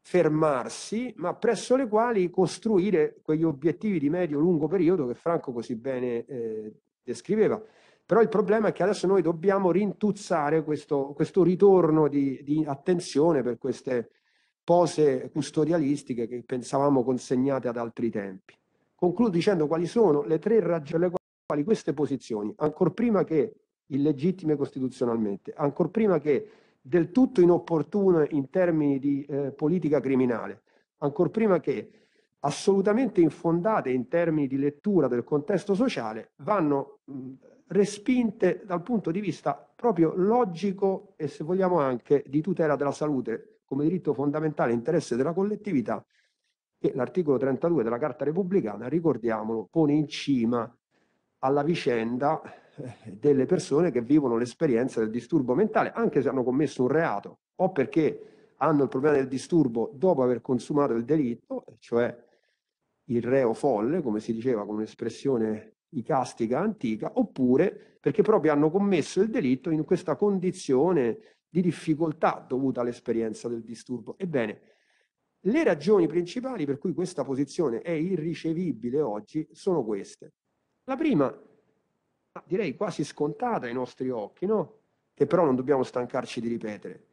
fermarsi, ma presso le quali costruire quegli obiettivi di medio-lungo periodo che Franco così bene eh, descriveva. Però il problema è che adesso noi dobbiamo rintuzzare questo, questo ritorno di, di, attenzione per queste pose custodialistiche che pensavamo consegnate ad altri tempi. Concludo dicendo quali sono le tre ragioni per le quali queste posizioni, ancor prima che illegittime costituzionalmente, ancor prima che del tutto inopportune in termini di eh, politica criminale, ancor prima che assolutamente infondate in termini di lettura del contesto sociale, vanno respinte dal punto di vista proprio logico e se vogliamo anche di tutela della salute come diritto fondamentale interesse della collettività che l'articolo 32 della Carta Repubblicana, ricordiamolo, pone in cima alla vicenda eh, delle persone che vivono l'esperienza del disturbo mentale, anche se hanno commesso un reato o perché hanno il problema del disturbo dopo aver consumato il delitto, cioè il reo folle, come si diceva con un'espressione icastica antica, oppure perché proprio hanno commesso il delitto in questa condizione di difficoltà dovuta all'esperienza del disturbo. Ebbene, le ragioni principali per cui questa posizione è irricevibile oggi sono queste. La prima, direi quasi scontata ai nostri occhi, no? che però non dobbiamo stancarci di ripetere.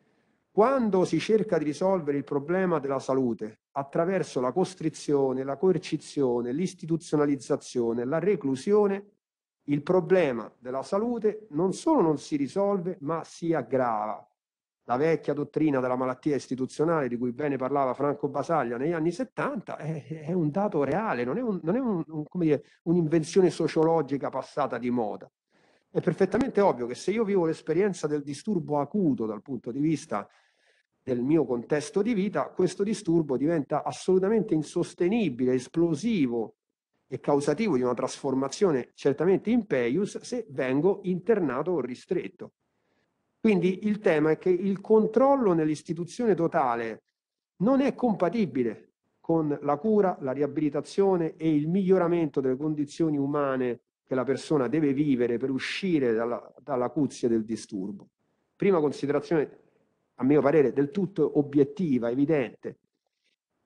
Quando si cerca di risolvere il problema della salute attraverso la costrizione, la coercizione, l'istituzionalizzazione, la reclusione, il problema della salute non solo non si risolve, ma si aggrava. La vecchia dottrina della malattia istituzionale di cui bene parlava Franco Basaglia negli anni 70 è, è un dato reale, non è, un, un, un, un'invenzione sociologica passata di moda. È perfettamente ovvio che se io vivo l'esperienza del disturbo acuto dal punto di vista del mio contesto di vita, questo disturbo diventa assolutamente insostenibile, esplosivo e causativo di una trasformazione certamente in impeius se vengo internato o ristretto. Quindi il tema è che il controllo nell'istituzione totale non è compatibile con la cura, la riabilitazione e il miglioramento delle condizioni umane che la persona deve vivere per uscire dalla, dalla cuzia del disturbo. Prima considerazione, a mio parere, del tutto obiettiva, evidente.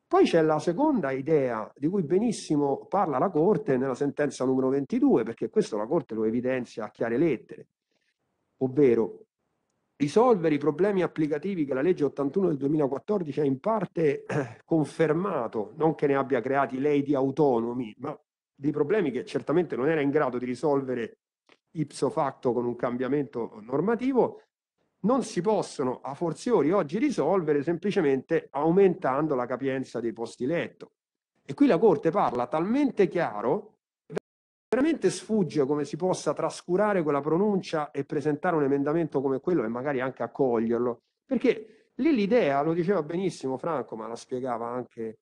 Poi c'è la seconda idea di cui benissimo parla la Corte nella sentenza numero 22, perché questo la Corte lo evidenzia a chiare lettere, ovvero risolvere i problemi applicativi che la legge 81 del 2014 ha in parte eh, confermato, non che ne abbia creati lei di autonomi, ma dei problemi che certamente non era in grado di risolvere ipso facto con un cambiamento normativo, non si possono a forziori oggi risolvere semplicemente aumentando la capienza dei posti letto. E qui la Corte parla talmente chiaro veramente sfugge come si possa trascurare quella pronuncia e presentare un emendamento come quello e magari anche accoglierlo, perché lì l'idea, lo diceva benissimo Franco, ma la spiegava anche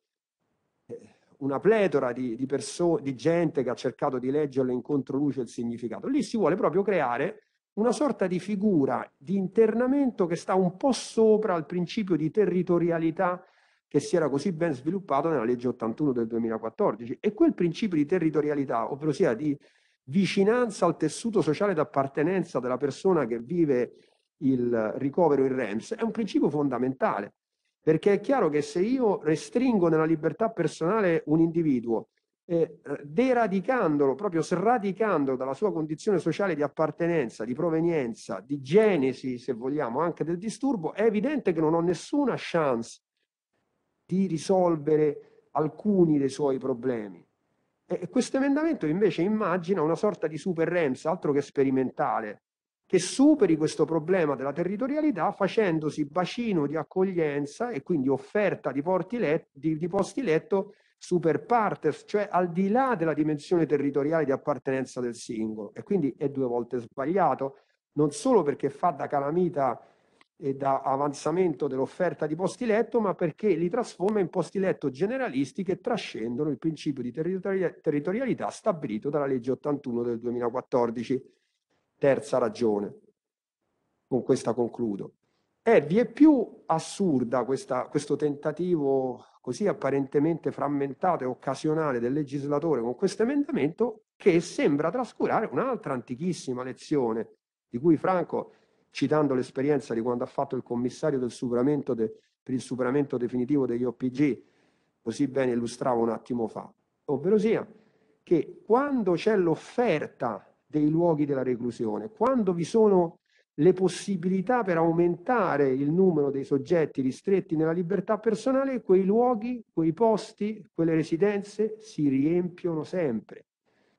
eh, una pletora di, di, perso- di gente che ha cercato di leggerlo in controluce il significato. Lì si vuole proprio creare una sorta di figura di internamento che sta un po' sopra al principio di territorialità che si era così ben sviluppato nella legge 81 del 2014. E quel principio di territorialità, ovvero sia di vicinanza al tessuto sociale d'appartenenza della persona che vive il ricovero in REMS, è un principio fondamentale. Perché è chiaro che se io restringo nella libertà personale un individuo, eh, deradicandolo, proprio sradicandolo dalla sua condizione sociale di appartenenza, di provenienza, di genesi, se vogliamo, anche del disturbo, è evidente che non ho nessuna chance di risolvere alcuni dei suoi problemi. E questo emendamento invece immagina una sorta di super REMS, altro che sperimentale, che superi questo problema della territorialità facendosi bacino di accoglienza e quindi offerta di, let, di, di posti letto super partes, cioè al di là della dimensione territoriale di appartenenza del singolo. E quindi è due volte sbagliato, non solo perché fa da calamita e da avanzamento dell'offerta di posti letto, ma perché li trasforma in posti letto generalisti che trascendono il principio di territorialità stabilito dalla legge 81 del 2014 terza ragione, con questa concludo. È vi più assurda questa, questo tentativo così apparentemente frammentato e occasionale del legislatore con questo emendamento che sembra trascurare un'altra antichissima lezione di cui Franco, citando l'esperienza di quando ha fatto il commissario del superamento de, per il superamento definitivo degli OPG, così bene illustrava un attimo fa, ovvero sia che quando c'è l'offerta dei luoghi della reclusione, quando vi sono le possibilità per aumentare il numero dei soggetti ristretti nella libertà personale, quei luoghi, quei posti, quelle residenze si riempiono sempre.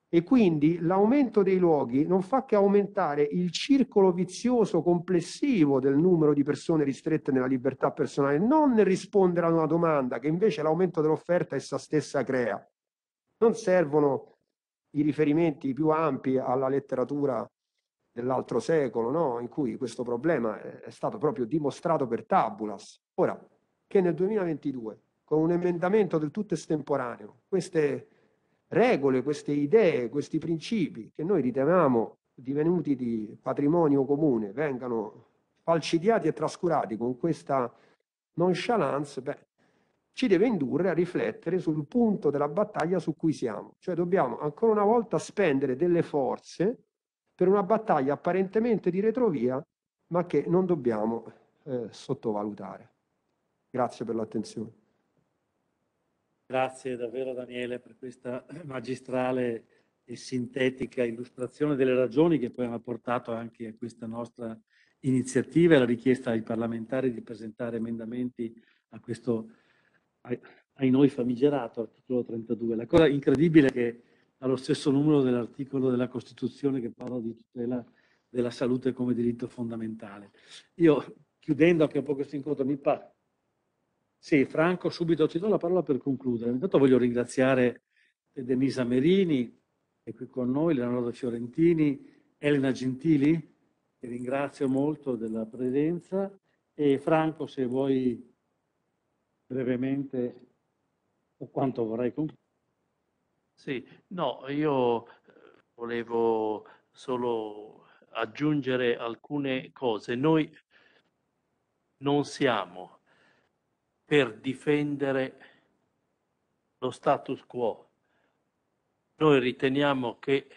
E quindi l'aumento dei luoghi non fa che aumentare il circolo vizioso complessivo del numero di persone ristrette nella libertà personale, non nel rispondere a una domanda che invece l'aumento dell'offerta essa stessa crea. Non servono i riferimenti più ampi alla letteratura dell'altro secolo, no? in cui questo problema è stato proprio dimostrato per tabulas. Ora, che nel 2022, con un emendamento del tutto estemporaneo, queste regole, queste idee, questi principi che noi ritenevamo divenuti di patrimonio comune vengano falcidiati e trascurati con questa nonchalance, beh, ci deve indurre a riflettere sul punto della battaglia su cui siamo. Cioè dobbiamo ancora una volta spendere delle forze per una battaglia apparentemente di retrovia, ma che non dobbiamo eh, sottovalutare. Grazie per l'attenzione. Grazie davvero Daniele per questa magistrale e sintetica illustrazione delle ragioni che poi hanno portato anche a questa nostra iniziativa e alla richiesta ai parlamentari di presentare emendamenti a questo ai noi famigerato, articolo 32. La cosa incredibile è che ha lo stesso numero dell'articolo della Costituzione che parla di tutela della salute come diritto fondamentale. Io, chiudendo anche un po' questo incontro, mi pare... Sì, Franco, subito ti do la parola per concludere. Intanto voglio ringraziare Denisa Merini, che è qui con noi, Leonardo Fiorentini, Elena Gentili, che ringrazio molto della presenza, e Franco, se vuoi brevemente o quanto vorrei concludere. Sì, no, io eh, volevo solo aggiungere alcune cose. Noi non siamo per difendere lo status quo. Noi riteniamo che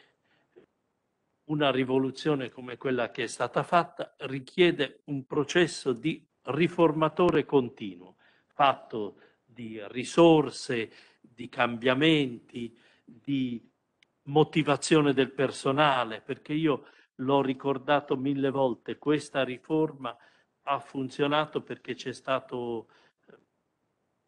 una rivoluzione come quella che è stata fatta richiede un processo di riformatore continuo fatto di risorse, di cambiamenti, di motivazione del personale, perché io l'ho ricordato mille volte, questa riforma ha funzionato perché c'è stata eh,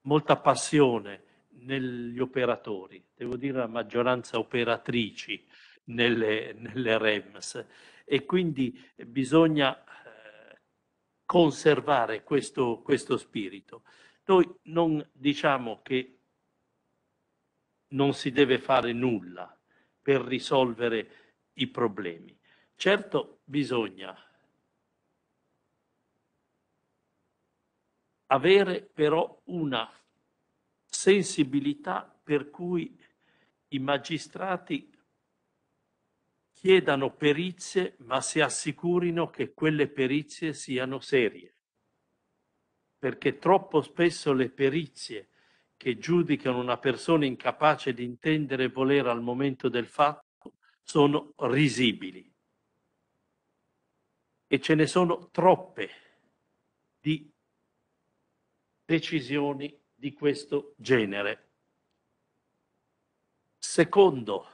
molta passione negli operatori, devo dire la maggioranza operatrici nelle, nelle REMS e quindi bisogna eh, conservare questo, questo spirito noi non diciamo che non si deve fare nulla per risolvere i problemi. Certo bisogna avere però una sensibilità per cui i magistrati chiedano perizie ma si assicurino che quelle perizie siano serie perché troppo spesso le perizie che giudicano una persona incapace di intendere e volere al momento del fatto sono risibili. E ce ne sono troppe di decisioni di questo genere. Secondo,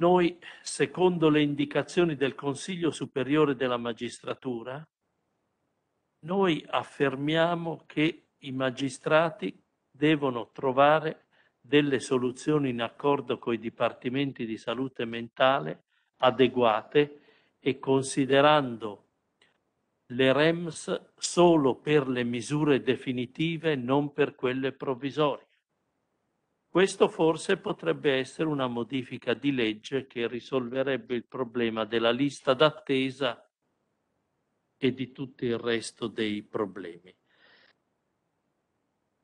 noi, secondo le indicazioni del Consiglio Superiore della Magistratura, noi affermiamo che i magistrati devono trovare delle soluzioni in accordo con i dipartimenti di salute mentale adeguate e considerando le REMS solo per le misure definitive, non per quelle provvisorie. Questo forse potrebbe essere una modifica di legge che risolverebbe il problema della lista d'attesa e di tutto il resto dei problemi.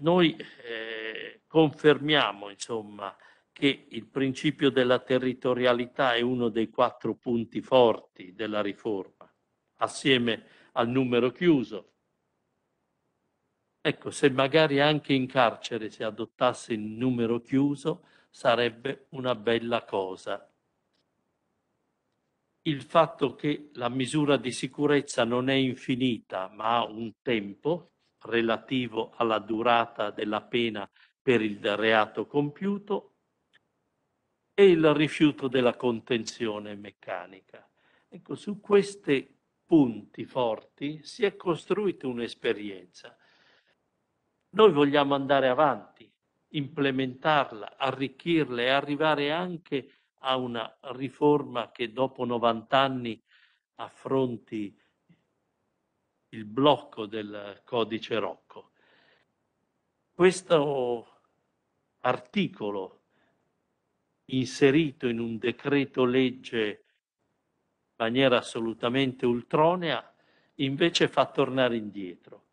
Noi eh, confermiamo insomma, che il principio della territorialità è uno dei quattro punti forti della riforma, assieme al numero chiuso. Ecco, se magari anche in carcere si adottasse il numero chiuso, sarebbe una bella cosa il fatto che la misura di sicurezza non è infinita, ma ha un tempo relativo alla durata della pena per il reato compiuto e il rifiuto della contenzione meccanica. Ecco, su questi punti forti si è costruita un'esperienza. Noi vogliamo andare avanti, implementarla, arricchirla e arrivare anche a a una riforma che dopo 90 anni affronti il blocco del codice Rocco. Questo articolo inserito in un decreto legge in maniera assolutamente ultronea invece fa tornare indietro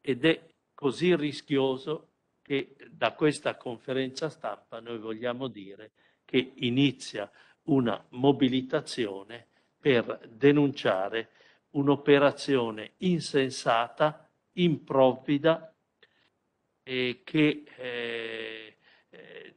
ed è così rischioso che da questa conferenza stampa noi vogliamo dire che inizia una mobilitazione per denunciare un'operazione insensata, improvvida, eh, che eh,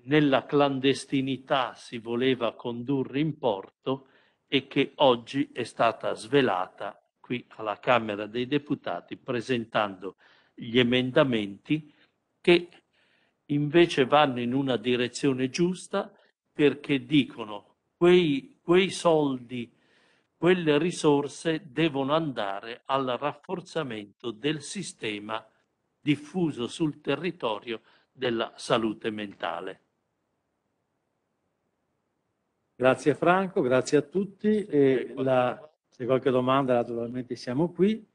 nella clandestinità si voleva condurre in porto e che oggi è stata svelata qui alla Camera dei Deputati presentando gli emendamenti che invece vanno in una direzione giusta, perché dicono quei, quei soldi, quelle risorse devono andare al rafforzamento del sistema diffuso sul territorio della salute mentale. Grazie Franco, grazie a tutti. E la, se qualche domanda naturalmente siamo qui.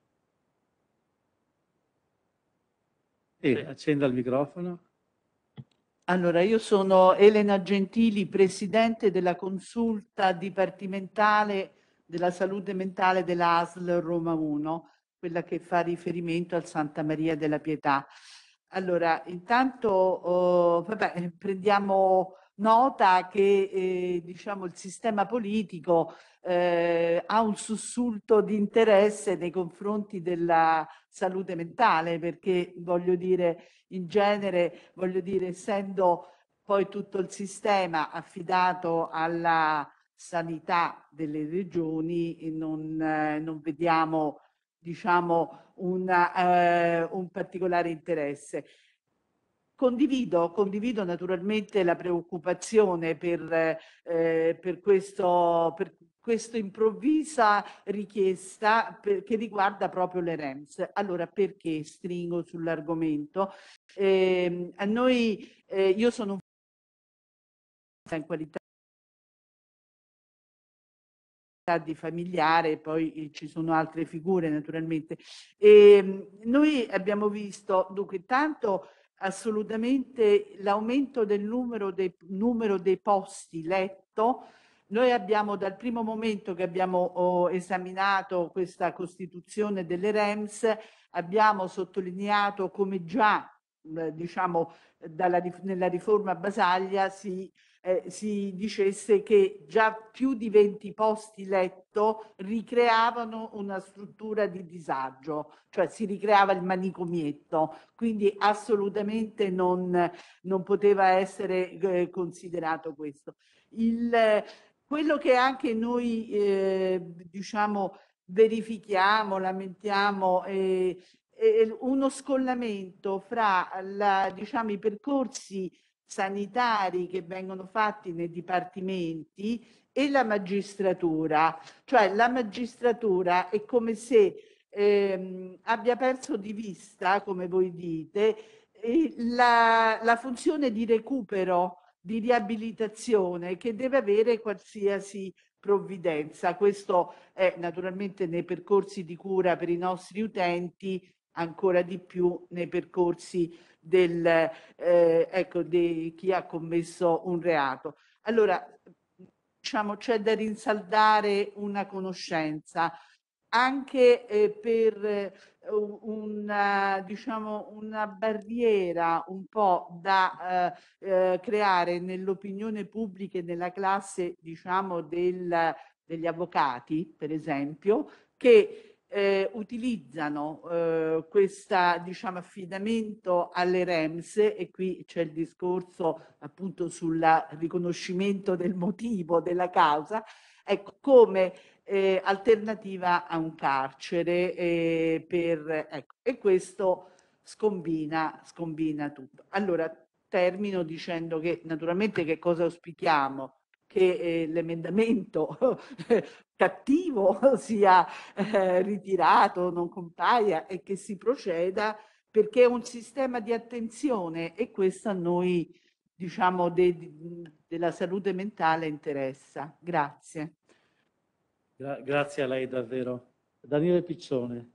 E accenda il microfono. Allora, io sono Elena Gentili, presidente della consulta dipartimentale della salute mentale dell'ASL Roma 1, quella che fa riferimento al Santa Maria della Pietà. Allora, intanto oh, vabbè, prendiamo nota che eh, diciamo, il sistema politico eh, ha un sussulto di interesse nei confronti della salute mentale, perché voglio dire, in genere, voglio dire, essendo poi tutto il sistema affidato alla sanità delle regioni, non, eh, non vediamo diciamo, una, eh, un particolare interesse. Condivido, condivido naturalmente la preoccupazione per, eh, per questo, per questa improvvisa richiesta per, che riguarda proprio le REMS. Allora, perché stringo sull'argomento? Eh, a noi, eh, io sono in qualità di familiare, poi eh, ci sono altre figure naturalmente. E, ehm, noi abbiamo visto, dunque, tanto assolutamente l'aumento del numero dei, numero dei, posti letto. Noi abbiamo dal primo momento che abbiamo oh, esaminato questa costituzione delle REMS, abbiamo sottolineato come già eh, diciamo, dalla, nella riforma Basaglia si eh, si dicesse che già più di 20 posti letto ricreavano una struttura di disagio, cioè si ricreava il manicomietto, quindi assolutamente non, non poteva essere eh, considerato questo. Il, quello che anche noi eh, diciamo verifichiamo, lamentiamo, è, è uno scollamento fra la, diciamo, i percorsi sanitari che vengono fatti nei dipartimenti e la magistratura, cioè la magistratura è come se ehm, abbia perso di vista, come voi dite, eh, la, la funzione di recupero, di riabilitazione che deve avere qualsiasi provvidenza. Questo è naturalmente nei percorsi di cura per i nostri utenti ancora di più nei percorsi del, eh, ecco, di chi ha commesso un reato. Allora, diciamo, c'è da rinsaldare una conoscenza anche eh, per eh, una, eh, diciamo, una barriera un po' da eh, eh, creare nell'opinione pubblica e nella classe diciamo, del, degli avvocati, per esempio, che eh, utilizzano eh, questo diciamo, affidamento alle REMS e qui c'è il discorso appunto sul riconoscimento del motivo, della causa, ecco, come eh, alternativa a un carcere eh, per, ecco, e questo scombina, scombina tutto. Allora termino dicendo che naturalmente che cosa auspichiamo? che eh, l'emendamento cattivo sia eh, ritirato, non compaia e che si proceda perché è un sistema di attenzione e questo a noi diciamo de, de, della salute mentale interessa. Grazie. Gra grazie a lei davvero. Daniele Piccione.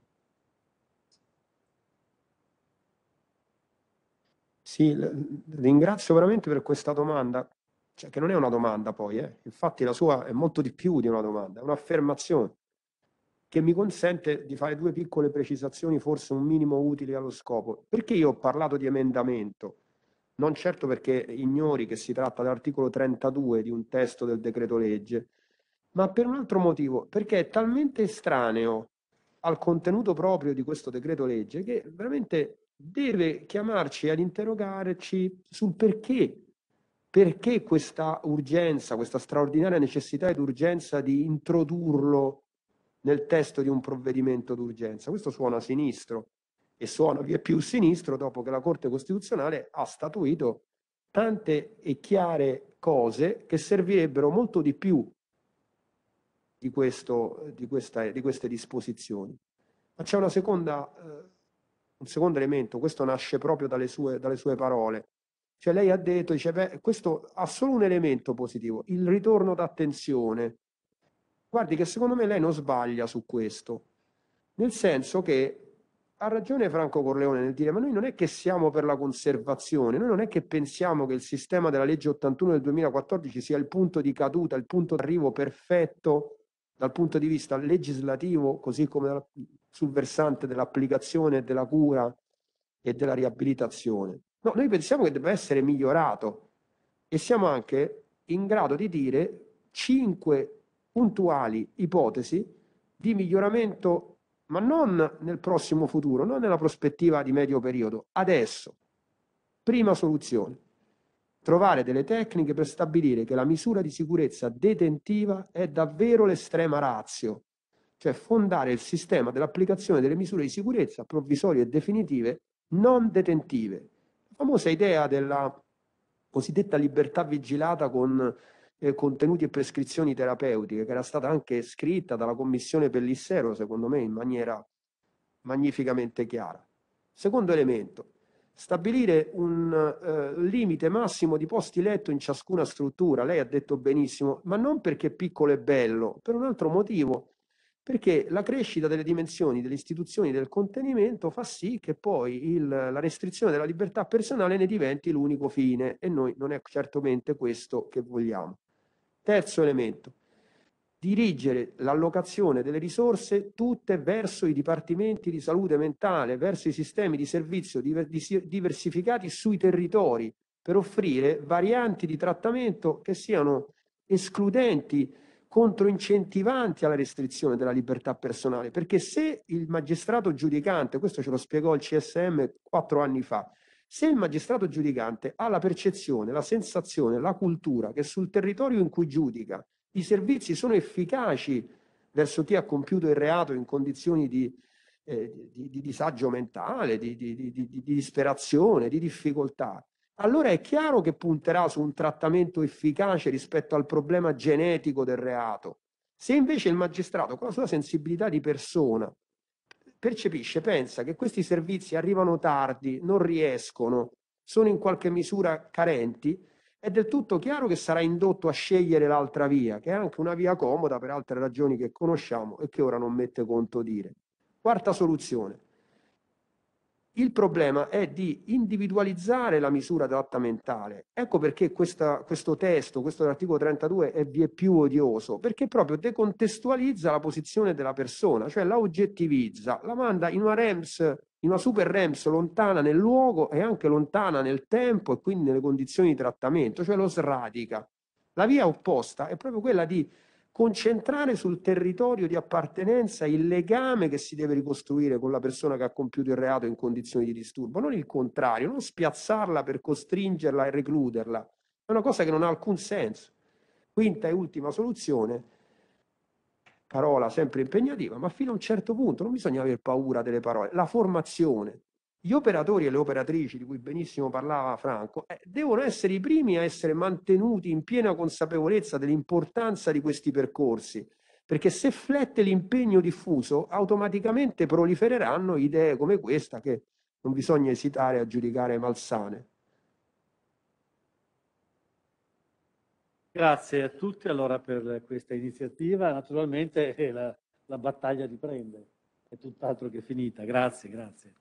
Sì, ringrazio veramente per questa domanda cioè che non è una domanda poi, eh. infatti la sua è molto di più di una domanda, è un'affermazione che mi consente di fare due piccole precisazioni, forse un minimo utili allo scopo. Perché io ho parlato di emendamento? Non certo perché ignori che si tratta dell'articolo 32 di un testo del decreto legge, ma per un altro motivo, perché è talmente estraneo al contenuto proprio di questo decreto legge che veramente deve chiamarci ad interrogarci sul perché perché questa urgenza, questa straordinaria necessità ed urgenza di introdurlo nel testo di un provvedimento d'urgenza? Questo suona sinistro e suona via più sinistro dopo che la Corte Costituzionale ha statuito tante e chiare cose che servirebbero molto di più di, questo, di, questa, di queste disposizioni. Ma c'è una seconda, eh, un secondo elemento, questo nasce proprio dalle sue, dalle sue parole cioè lei ha detto, dice, beh, questo ha solo un elemento positivo, il ritorno d'attenzione. Guardi che secondo me lei non sbaglia su questo, nel senso che ha ragione Franco Corleone nel dire, ma noi non è che siamo per la conservazione, noi non è che pensiamo che il sistema della legge 81 del 2014 sia il punto di caduta, il punto d'arrivo perfetto dal punto di vista legislativo, così come sul versante dell'applicazione, e della cura e della riabilitazione. No, noi pensiamo che debba essere migliorato e siamo anche in grado di dire cinque puntuali ipotesi di miglioramento, ma non nel prossimo futuro, non nella prospettiva di medio periodo, adesso. Prima soluzione, trovare delle tecniche per stabilire che la misura di sicurezza detentiva è davvero l'estrema razio, cioè fondare il sistema dell'applicazione delle misure di sicurezza provvisorie e definitive non detentive, famosa idea della cosiddetta libertà vigilata con eh, contenuti e prescrizioni terapeutiche, che era stata anche scritta dalla Commissione Pellissero, secondo me, in maniera magnificamente chiara. Secondo elemento, stabilire un eh, limite massimo di posti letto in ciascuna struttura, lei ha detto benissimo, ma non perché piccolo e bello, per un altro motivo, perché la crescita delle dimensioni delle istituzioni del contenimento fa sì che poi il, la restrizione della libertà personale ne diventi l'unico fine e noi non è certamente questo che vogliamo. Terzo elemento, dirigere l'allocazione delle risorse tutte verso i dipartimenti di salute mentale, verso i sistemi di servizio diversificati sui territori per offrire varianti di trattamento che siano escludenti controincentivanti alla restrizione della libertà personale, perché se il magistrato giudicante, questo ce lo spiegò il CSM quattro anni fa, se il magistrato giudicante ha la percezione, la sensazione, la cultura che sul territorio in cui giudica i servizi sono efficaci verso chi ha compiuto il reato in condizioni di, eh, di, di disagio mentale, di, di disperazione, di difficoltà, allora è chiaro che punterà su un trattamento efficace rispetto al problema genetico del reato. Se invece il magistrato, con la sua sensibilità di persona, percepisce, pensa che questi servizi arrivano tardi, non riescono, sono in qualche misura carenti, è del tutto chiaro che sarà indotto a scegliere l'altra via, che è anche una via comoda per altre ragioni che conosciamo e che ora non mette conto dire. Quarta soluzione, il problema è di individualizzare la misura adattamentale. Ecco perché questa, questo testo, questo articolo 32, è vie più odioso, perché proprio decontestualizza la posizione della persona, cioè la oggettivizza, la manda in una REMS, in una super REMS lontana nel luogo e anche lontana nel tempo e quindi nelle condizioni di trattamento, cioè lo sradica. La via opposta è proprio quella di concentrare sul territorio di appartenenza il legame che si deve ricostruire con la persona che ha compiuto il reato in condizioni di disturbo, non il contrario, non spiazzarla per costringerla e recluderla. È una cosa che non ha alcun senso. Quinta e ultima soluzione, parola sempre impegnativa, ma fino a un certo punto non bisogna avere paura delle parole, la formazione gli operatori e le operatrici di cui benissimo parlava Franco eh, devono essere i primi a essere mantenuti in piena consapevolezza dell'importanza di questi percorsi, perché se flette l'impegno diffuso automaticamente prolifereranno idee come questa che non bisogna esitare a giudicare malsane. Grazie a tutti allora per questa iniziativa, naturalmente eh, la, la battaglia riprende, è tutt'altro che finita, grazie, grazie.